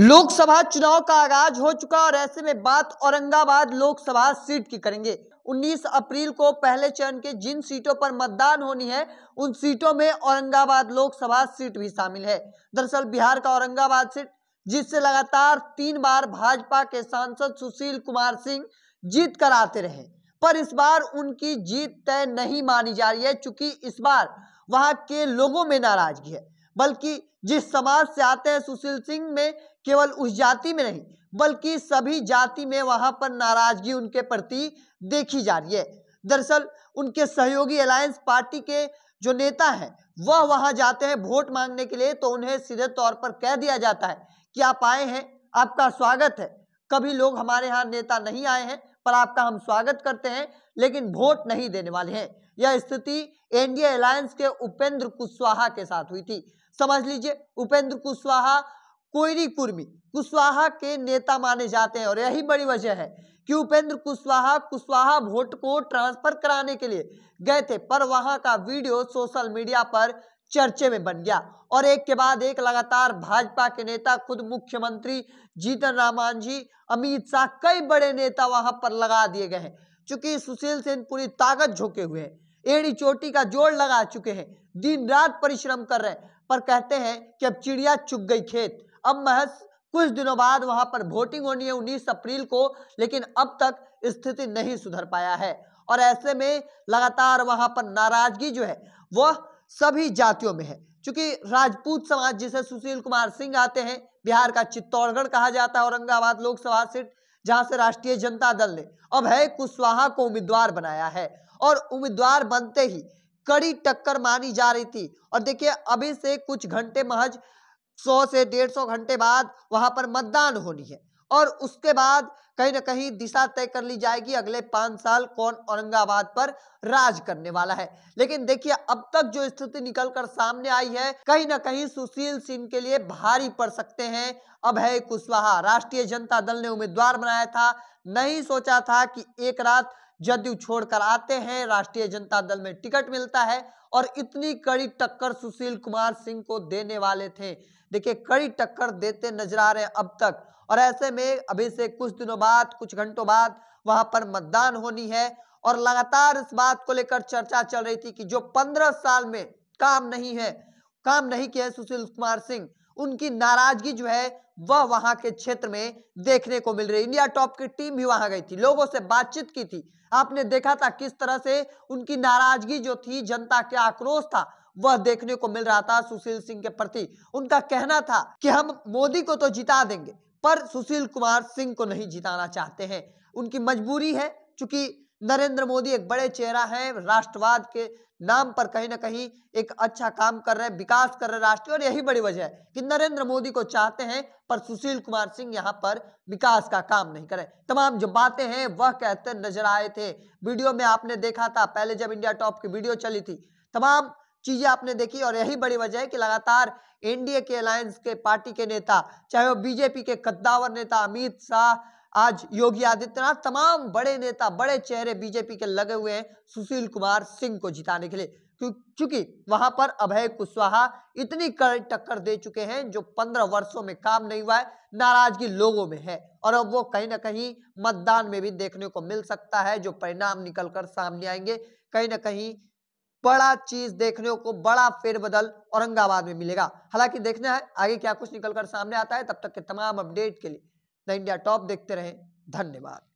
लोकसभा चुनाव का आगाज हो चुका और ऐसे में बात औरंगाबाद लोकसभा सीट की करेंगे 19 अप्रैल को पहले चरण के जिन सीटों पर मतदान होनी है उन सीटों में औरंगाबाद लोकसभा सीट भी शामिल है दरअसल बिहार का औरंगाबाद सीट जिससे लगातार तीन बार भाजपा के सांसद सुशील कुमार सिंह जीत कर आते रहे पर इस बार उनकी जीत तय नहीं मानी जा रही है चूंकि इस बार वहां के लोगों में नाराजगी है बल्कि जिस समाज से आते हैं सुशील सिंह में केवल उस जाति में नहीं बल्कि सभी जाति में वहां पर नाराजगी उनके प्रति देखी जा रही है दरअसल उनके सहयोगी अलायंस पार्टी के जो नेता है वह वहां जाते हैं वोट मांगने के लिए तो उन्हें सीधे तौर पर कह दिया जाता है कि आप आए हैं आपका स्वागत है कभी लोग हमारे यहाँ नेता नहीं आए हैं पर आपका हम स्वागत करते हैं लेकिन वोट नहीं देने वाले हैं यह स्थिति एनडीए अलायंस के उपेंद्र कुशवाहा के साथ हुई थी समझ लीजिए उपेंद्र कुशवाहा कोयरी कुर्मी कुशवाहा के नेता माने जाते हैं और यही बड़ी वजह है कि उपेंद्र कुशवाहा कुशवाहा वोट को ट्रांसफर कराने के लिए गए थे पर वहां का वीडियो सोशल मीडिया पर चर्चे में बन गया और एक के बाद एक लगातार भाजपा के नेता खुद मुख्यमंत्री जीतन राम जी अमित शाह कई बड़े नेता वहां पर लगा दिए गए हैं चूंकि सुशील सेन पूरी ताकत झोंके हुए हैं एड़ी चोटी का जोड़ लगा चुके हैं दिन रात परिश्रम कर रहे हैं पर कहते हैं कि अब चिड़िया चुग गई खेत अब महज कुछ दिनों बाद वहां पर वोटिंग होनी है उन्नीस अप्रैल को लेकिन अब तक स्थिति नहीं सुधर पाया है और ऐसे में लगातार वहां पर नाराजगी जो है वह सभी जातियों में है क्योंकि राजपूत समाज जिसे सुशील कुमार सिंह आते हैं बिहार का चित्तौड़गढ़ कहा जाता है औरंगाबाद लोकसभा सीट जहां से राष्ट्रीय जनता दल ने अब है कुशवाहा को उम्मीदवार बनाया है और उम्मीदवार बनते ही कड़ी टक्कर मानी जा रही थी और देखिए अभी से कुछ घंटे महज सौ से डेढ़ सौ घंटे बाद वहां पर मतदान होनी है और उसके बाद कहीं ना कहीं दिशा तय कर ली जाएगी अगले पांच साल कौन औरंगाबाद पर राज करने वाला है लेकिन देखिए अब तक जो स्थिति निकलकर सामने आई है कहीं ना कहीं सुशील सिंह के लिए भारी पड़ सकते हैं अब है कुशवाहा राष्ट्रीय जनता दल ने उम्मीदवार बनाया था नहीं सोचा था कि एक रात जदयू छोड़कर आते हैं राष्ट्रीय जनता दल में टिकट मिलता है और इतनी कड़ी टक्कर सुशील कुमार सिंह को देने वाले थे देखिए कड़ी टक्कर देते नजर आ रहे हैं अब तक और ऐसे में अभी से कुछ दिनों बाद कुछ घंटों बाद वहां पर मतदान होनी है और लगातार इस बात को लेकर चर्चा चल रही थी कि जो पंद्रह साल में काम नहीं है काम नहीं किया है सुशील कुमार सिंह उनकी नाराजगी जो है वह वहां के क्षेत्र में देखने को मिल रही इंडिया टॉप की टीम भी वहां गई थी लोगों से बातचीत की थी आपने देखा था किस तरह से उनकी नाराजगी जो थी जनता के आक्रोश था वह देखने को मिल रहा था सुशील सिंह के प्रति उनका कहना था कि हम मोदी को तो जिता देंगे पर सुशील कुमार सिंह को नहीं जिताना चाहते हैं उनकी मजबूरी है चूंकि नरेंद्र मोदी एक बड़े चेहरा है राष्ट्रवाद के नाम पर कहीं ना कहीं एक अच्छा काम कर रहे हैं विकास कर रहे राष्ट्र और यही बड़ी वजह है कि नरेंद्र मोदी को चाहते हैं पर सुशील कुमार सिंह यहां पर विकास का काम नहीं करे तमाम जो बातें हैं वह कहते नजर आए थे वीडियो में आपने देखा था पहले जब इंडिया टॉप की वीडियो चली थी तमाम चीजें आपने देखी और यही बड़ी वजह है कि लगातार एनडीए के अलायंस के पार्टी के नेता चाहे वो बीजेपी के कद्दावर नेता अमित शाह आज योगी आदित्यनाथ तमाम बड़े नेता बड़े चेहरे बीजेपी के लगे हुए हैं सुशील कुमार सिंह को जिताने के लिए क्योंकि वहां पर अभय कुशवाहा इतनी कड़ी टक्कर दे चुके हैं जो पंद्रह वर्षों में काम नहीं हुआ है नाराजगी लोगों में है और अब वो कहीं ना कहीं मतदान में भी देखने को मिल सकता है जो परिणाम निकल कर सामने आएंगे कहीं ना कहीं बड़ा चीज देखने को बड़ा फेरबदल औरंगाबाद में मिलेगा हालांकि देखना है आगे क्या कुछ निकलकर सामने आता है तब तक के तमाम अपडेट के लिए द इंडिया टॉप देखते रहें धन्यवाद